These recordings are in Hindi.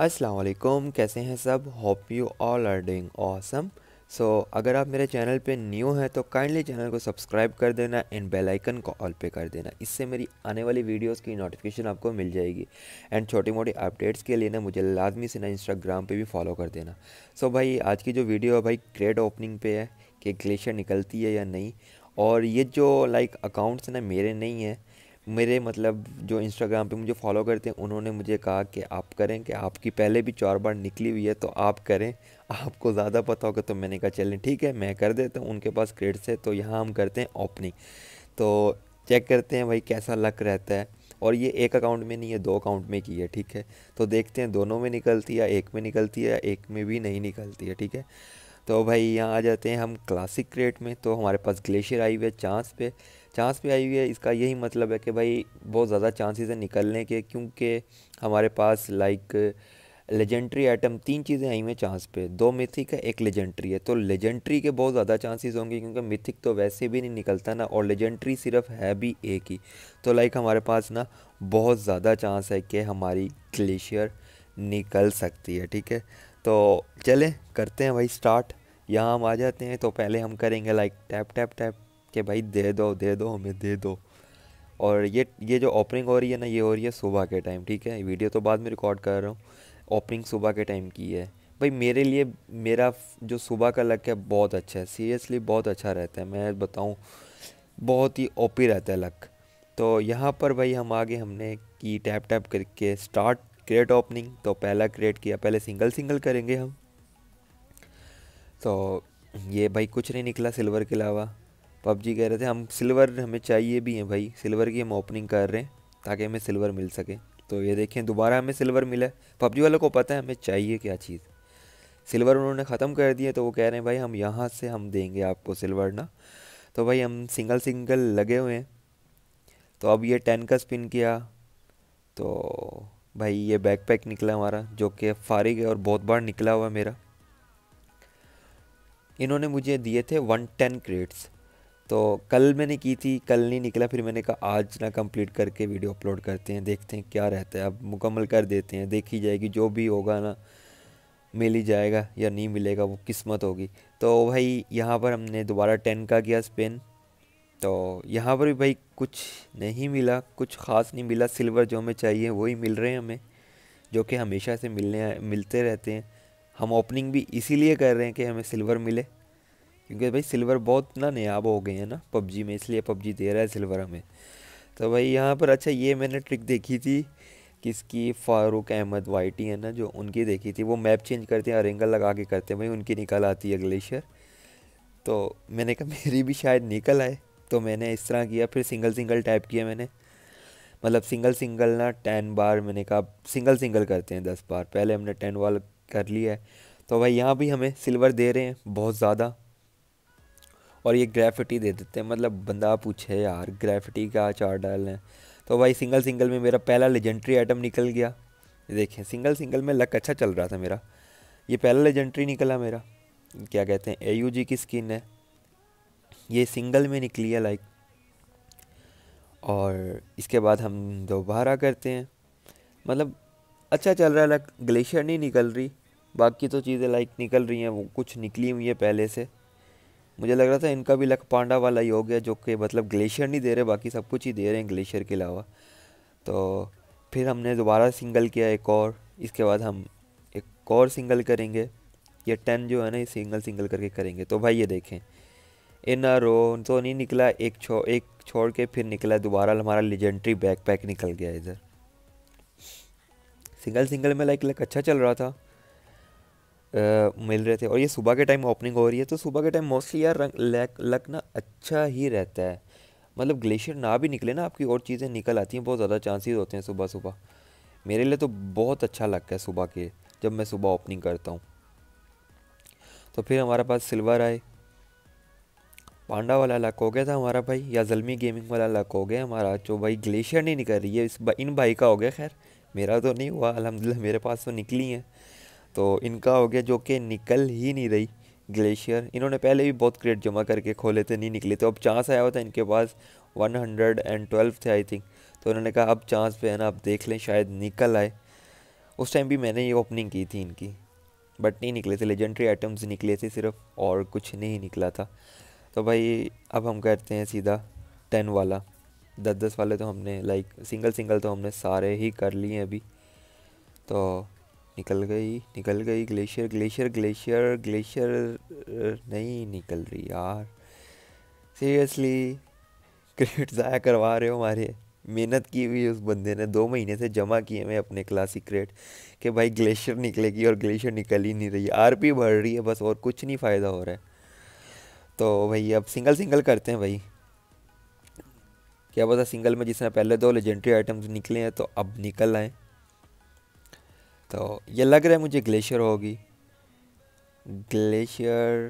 असलकुम कैसे हैं सब hope you all are doing awesome so अगर आप मेरे चैनल पे न्यू हैं तो काइंडली चैनल को सब्सक्राइब कर देना एंड बेल आइकन को ऑल पे कर देना इससे मेरी आने वाली वीडियोस की नोटिफिकेशन आपको मिल जाएगी एंड छोटी मोटी अपडेट्स के लिए ना मुझे लाजमी से ना इंस्टाग्राम पे भी फॉलो कर देना सो so भाई आज की जो वीडियो है भाई ग्रेट ओपनिंग पे है कि ग्लेशियर निकलती है या नहीं और ये जो लाइक अकाउंट्स ना मेरे नहीं हैं मेरे मतलब जो इंस्टाग्राम पे मुझे फॉलो करते हैं उन्होंने मुझे कहा कि आप करें कि आपकी पहले भी चार बार निकली हुई है तो आप करें आपको ज़्यादा पता होगा तो मैंने कहा चलें ठीक है मैं कर देता हूँ उनके पास क्रेड्स है तो यहाँ हम करते हैं ओपनिंग तो चेक करते हैं भाई कैसा लक रहता है और ये एक अकाउंट में नहीं है दो अकाउंट में की है ठीक है तो देखते हैं दोनों में निकलती है एक में निकलती है एक में भी नहीं निकलती है ठीक है तो भाई यहाँ आ जाते हैं हम क्लासिक रेट में तो हमारे पास ग्लेशियर आई हुई है चांस पे चांस पे आई हुई है इसका यही मतलब है कि भाई बहुत ज़्यादा चांसेस है निकलने के क्योंकि हमारे पास लाइक लेजेंट्री आइटम तीन चीज़ें आई हुई हैं चांस पे दो मिथिक है एक लेजेंट्री है तो लेजेंट्री के बहुत ज़्यादा चांसेस होंगे क्योंकि मिथिक तो वैसे भी नहीं निकलता ना और लेजेंट्री सिर्फ है भी एक ही तो लाइक हमारे पास ना बहुत ज़्यादा चांस है कि हमारी ग्लेशियर निकल सकती है ठीक है तो चले करते हैं भाई स्टार्ट यहाँ हम आ जाते हैं तो पहले हम करेंगे लाइक टैप टैप टैप के भाई दे दो दे दो हमें दे दो और ये ये जो ओपनिंग हो रही है ना ये हो रही है सुबह के टाइम ठीक है वीडियो तो बाद में रिकॉर्ड कर रहा हूँ ओपनिंग सुबह के टाइम की है भाई मेरे लिए मेरा जो सुबह का लक है बहुत अच्छा है सीरियसली बहुत अच्छा रहता है मैं बताऊँ बहुत ही ओपी रहता है लक तो यहाँ पर भाई हम आगे हमने की टैप टैप करके स्टार्ट क्रिएट ओपनिंग तो पहला क्रिएट किया पहले सिंगल सिंगल करेंगे हम तो ये भाई कुछ नहीं निकला सिल्वर के अलावा पबजी कह रहे थे हम सिल्वर हमें चाहिए भी हैं भाई सिल्वर की हम ओपनिंग कर रहे हैं ताकि हमें सिल्वर मिल सके तो ये देखें दोबारा हमें सिल्वर मिला पबजी वालों को पता है हमें चाहिए क्या चीज़ सिल्वर उन्होंने ख़त्म कर दिया तो वो कह रहे हैं भाई हम यहाँ से हम देंगे आपको सिल्वर ना तो भाई हम सिंगल सिंगल लगे हुए हैं तो अब ये टेन का स्पिन किया तो भाई ये बैकपैक निकला हमारा जो कि फारिग है और बहुत बार निकला हुआ मेरा इन्होंने मुझे दिए थे वन टेन क्रेड्स तो कल मैंने की थी कल नहीं निकला फिर मैंने कहा आज ना कंप्लीट करके वीडियो अपलोड करते हैं देखते हैं क्या रहता है अब मुकम्मल कर देते हैं देखी जाएगी जो भी होगा ना मिल ही जाएगा या नहीं मिलेगा वो किस्मत होगी तो भाई यहाँ पर हमने दोबारा टेन का किया स्पेन तो यहाँ पर भी भाई कुछ नहीं मिला कुछ ख़ास नहीं मिला सिल्वर जो हमें चाहिए वही मिल रहे हैं हमें जो कि हमेशा से मिलने मिलते रहते हैं हम ओपनिंग भी इसीलिए कर रहे हैं कि हमें सिल्वर मिले क्योंकि भाई सिल्वर बहुत ना नयाब हो गए हैं ना पबजी में इसलिए पबजी दे रहा है सिल्वर हमें तो भाई यहाँ पर अच्छा ये मैंने ट्रिक देखी थी किसकी फारूक अहमद वाइटी है ना जो उनकी देखी थी वो मैप चेंज करते हैं और एंगल लगा के करते हैं भाई उनकी निकल आती है ग्लेशियर तो मैंने कहा मेरी भी शायद निकल आए तो मैंने इस तरह किया फिर सिंगल सिंगल टाइप किया मैंने मतलब सिंगल सिंगल ना टेन बार मैंने कहा सिंगल सिंगल करते हैं दस बार पहले हमने टेन वाल कर लिया है तो भाई यहाँ भी हमें सिल्वर दे रहे हैं बहुत ज़्यादा और ये ग्रेफिटी दे देते हैं मतलब बंदा पूछे यार ग्रेफिटी का चार डाल है तो भाई सिंगल सिंगल में मेरा पहला लेजेंट्री आइटम निकल गया देखें सिंगल सिंगल में लक अच्छा चल रहा था मेरा ये पहला लेजेंट्री निकला मेरा क्या कहते हैं ए की स्किन है ये सिंगल में निकली है लाइक और इसके बाद हम दोबारा करते हैं मतलब अच्छा चल रहा है लाइक ग्लेशियर नहीं निकल रही बाकी तो चीज़ें लाइक निकल रही हैं वो कुछ निकली हुई है पहले से मुझे लग रहा था इनका भी लक पांडा वाला ही हो गया जो कि मतलब ग्लेशियर नहीं दे रहे बाकी सब कुछ ही दे रहे हैं ग्लेशियर के अलावा तो फिर हमने दोबारा सिंगल किया एक और इसके बाद हम एक और सिंगल करेंगे ये टेन जो है ना ये सिंगल सिंगल करके करेंगे तो भाई ये देखें इन अ रो तो नहीं निकला एक छो एक छोड़ के फिर निकला दोबारा हमारा लेजेंडरी बैकपैक निकल गया इधर सिंगल सिंगल में लाइक लाइक अच्छा चल रहा था आ, मिल रहे थे और ये सुबह के टाइम ओपनिंग हो रही है तो सुबह के टाइम मोस्टली यार लक लक ना अच्छा ही रहता है मतलब ग्लेशियर ना भी निकले ना आपकी और चीज़ें निकल आती हैं बहुत ज़्यादा चांसेस होते हैं सुबह सुबह मेरे लिए तो बहुत अच्छा लक है सुबह के जब मैं सुबह ओपनिंग करता हूँ तो फिर हमारे पास सिल्वर आए पांडा वाला इलाका हो गया था हमारा भाई या जलमी गेमिंग वाला इलाका हो गया हमारा जो भाई ग्लेशियर नहीं निकल रही है इस बा, इन भाई का हो गया खैर मेरा तो नहीं हुआ अलहमदिल्ला मेरे पास तो निकली हैं तो इनका हो गया जो कि निकल ही नहीं रही ग्लेशियर इन्होंने पहले भी बहुत क्रेट जमा करके खोले थे नहीं निकले तो अब चांस आया हुआ था इनके पास ट्वेल्व थे आई थिंक तो उन्होंने कहा अब चांस पे है ना आप देख लें शायद निकल आए उस टाइम भी मैंने ये ओपनिंग की थी इनकी बट नहीं निकले थे लेजेंड्री आइटम्स निकले थे सिर्फ और कुछ नहीं निकला था तो भाई अब हम करते हैं सीधा टेन वाला दस दस वाले तो हमने लाइक सिंगल सिंगल तो हमने सारे ही कर लिए हैं अभी तो निकल गई निकल गई ग्लेशियर ग्लेशियर ग्लेशियर ग्लेशियर नहीं निकल रही यार सीरियसली क्रेडिट ज़ाया करवा रहे हो हमारे मेहनत की हुई उस बंदे ने दो महीने से जमा किए मैं अपने क्लासिक क्रेड कि भाई ग्लेशियर निकलेगी और ग्लेशियर निकल ही नहीं रही आर पी बढ़ रही है बस और कुछ नहीं फ़ायदा हो रहा है तो भाई अब सिंगल सिंगल करते हैं भाई क्या पता सिंगल में जिसने पहले दो लेजेंडरी आइटम्स निकले हैं तो अब निकल आए तो ये लग रहा है मुझे ग्लेशियर होगी ग्लेशियर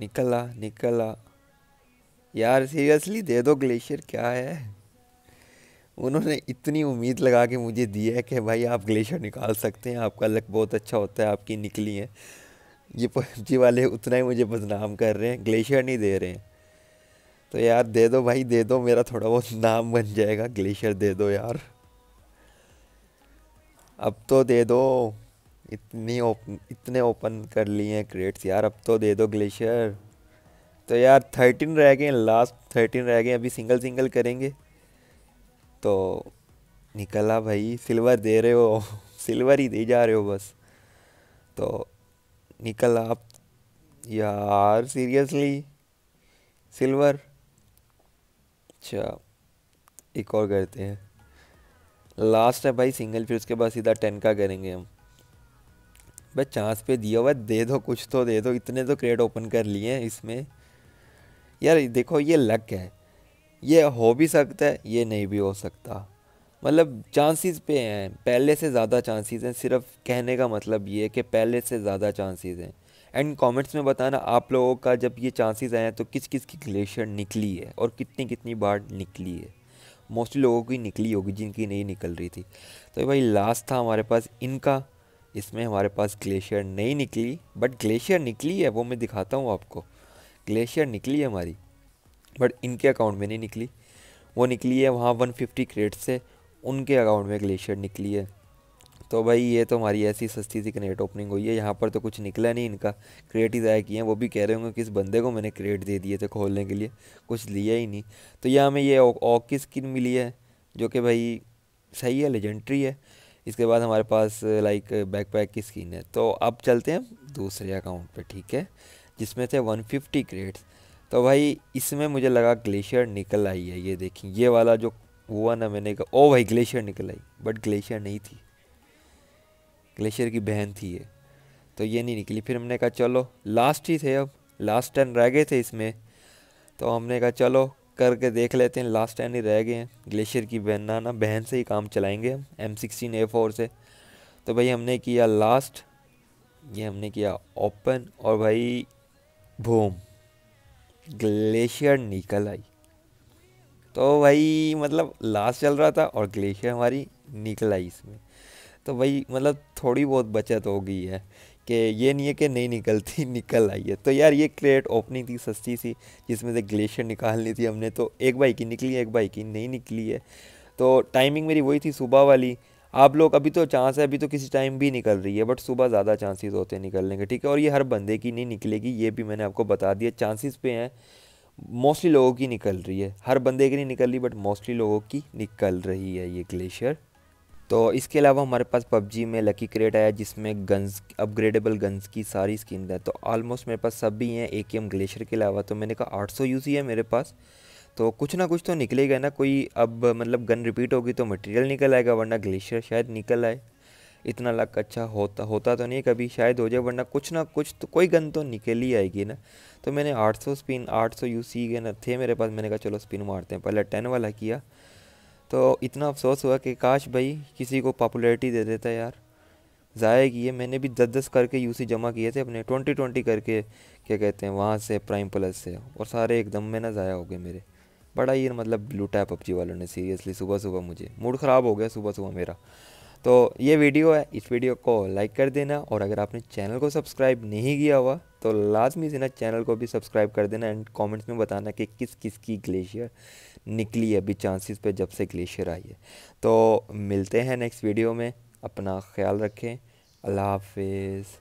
निकला निकला यार सीरियसली दे दो ग्लेशियर क्या है उन्होंने इतनी उम्मीद लगा के मुझे दी है कि भाई आप ग्लेशियर निकाल सकते हैं आपका लक बहुत अच्छा होता है आपकी निकली है ये पबजी वाले उतना ही मुझे बदनाम कर रहे हैं ग्लेशियर नहीं दे रहे हैं तो यार दे दो भाई दे दो मेरा थोड़ा बहुत नाम बन जाएगा ग्लेशियर दे दो यार अब तो दे दो इतनी ओपन इतने ओपन कर लिए हैं क्रेट्स यार अब तो दे दो ग्लेशियर तो यार थर्टीन रह गए लास्ट थर्टीन रह गए अभी सिंगल सिंगल करेंगे तो निकला भाई सिल्वर दे रहे हो सिल्वर ही दे जा रहे हो बस तो निकल आप यार सीरियसली सिल्वर अच्छा एक और करते हैं लास्ट है भाई सिंगल फिर उसके बाद सीधा टेन का करेंगे हम भाई चांस पे दिया हुआ दे दो कुछ तो दे दो इतने तो क्रेड ओपन कर लिए हैं इसमें यार देखो ये लक है ये हो भी सकता है ये नहीं भी हो सकता मतलब चांसेस पे हैं पहले से ज़्यादा चांसेस हैं सिर्फ कहने का मतलब ये है कि पहले से ज़्यादा चांसेस हैं एंड कमेंट्स में बताना आप लोगों का जब ये चांसेस आए हैं तो किस किस की ग्लेशियर निकली है और कितनी कितनी बार निकली है मोस्टली लोगों की निकली होगी जिनकी नहीं निकल रही थी तो भाई लास्ट था हमारे पास इनका इसमें हमारे पास ग्लेशियर नहीं निकली बट ग्लेशियर निकली है वो मैं दिखाता हूँ आपको ग्लेशियर निकली है हमारी बट इनके अकाउंट में नहीं निकली वो निकली है वहाँ 150 क्रेट से उनके अकाउंट में ग्लेशियर निकली है तो भाई ये तो हमारी ऐसी सस्ती सी क्रेट ओपनिंग हुई है यहाँ पर तो कुछ निकला नहीं इनका क्रेट ही ज़ाया किए हैं वो भी कह रहे होंगे कि इस बंदे को मैंने क्रेट दे दिए थे खोलने के लिए कुछ लिया ही नहीं तो यह हमें ये ऑक की स्किन मिली है जो कि भाई सही है लेजेंट्री है इसके बाद हमारे पास लाइक बैकपैक की स्किन है तो अब चलते हैं दूसरे अकाउंट पर ठीक है जिसमें थे वन फिफ्टी तो भाई इसमें मुझे लगा ग्लेशियर निकल आई है ये देखिए ये वाला जो हुआ ना मैंने कहा ओ भाई ग्लेशियर निकल आई बट ग्लेशियर नहीं थी ग्लेशियर की बहन थी ये तो ये नहीं निकली फिर हमने कहा चलो लास्ट ही थे अब लास्ट टर्न रह गए थे इसमें तो हमने कहा चलो करके देख लेते हैं लास्ट टर्न ही रह गए हैं ग्लेशियर की बहन ना ना बहन से ही काम चलाएंगे हम एम सिक्सटीन ए फोर से तो भाई हमने किया लास्ट ये हमने किया ओपन और भाई भूम ग्लेशियर निकल आई तो भाई मतलब लास्ट चल रहा था और ग्लेशियर हमारी निकल आई इसमें तो भाई मतलब थोड़ी बहुत बचत हो गई है कि ये नहीं है कि नहीं निकलती निकल आई है तो यार ये क्रेट ओपनिंग थी सस्ती सी जिसमें से ग्लेशियर निकालनी थी हमने तो एक बाइक की निकली एक बाइक की नहीं निकली है तो टाइमिंग मेरी वही थी सुबह वाली आप लोग अभी तो चांस है अभी तो किसी टाइम भी निकल रही है बट सुबह ज़्यादा चांसेस होते हैं निकलने के ठीक है और ये हर बंदे की नहीं निकलेगी ये भी मैंने आपको बता दिया चांसेस पे हैं मोस्टली लोगों की निकल रही है हर बंदे की नहीं निकल रही बट मोस्टली लोगों की निकल रही है ये ग्लेशियर तो इसके अलावा हमारे पास पबजी में लकी क्रेट आया जिसमें गन्स अपग्रेडेबल गन्स की सारी स्किन है तो ऑलमोस्ट मेरे पास सब भी हैं ए के एम ग्लेशियर के अलावा तो मैंने कहा 800 ही है मेरे पास तो कुछ ना कुछ तो निकलेगा ना कोई अब मतलब गन रिपीट होगी तो मटेरियल निकल आएगा वरना ग्लेशियर शायद निकल आए इतना लक अच्छा होता होता तो नहीं कभी शायद हो जाए वरना कुछ ना कुछ तो कोई गन तो निकल ही आएगी ना तो मैंने 800 स्पिन 800 यूसी ना थे मेरे पास मैंने कहा चलो स्पिन मारते हैं पहले टेन वाला किया तो इतना अफसोस हुआ कि काश भाई किसी को पॉपुलरिटी दे देता यार ज़ाया किए मैंने भी दस दस करके यूसी जमा किए थे अपने ट्वेंटी ट्वेंटी करके क्या कहते हैं वहाँ से प्राइम प्लस से और सारे एकदम में ना ज़ाया हो गए मेरे बड़ा ये मतलब लूटा है पबजी वालों ने सीरियसली सुबह सुबह मुझे मूड ख़राब हो गया सुबह सुबह मेरा तो ये वीडियो है इस वीडियो को लाइक कर देना और अगर आपने चैनल को सब्सक्राइब नहीं किया हुआ तो लाजमी से ना चैनल को भी सब्सक्राइब कर देना एंड कमेंट्स में बताना कि किस किस की ग्लेशियर निकली है अभी चांसेस पे जब से ग्लेशियर आई है तो मिलते हैं नेक्स्ट वीडियो में अपना ख्याल रखें अल्लाह हाफिज़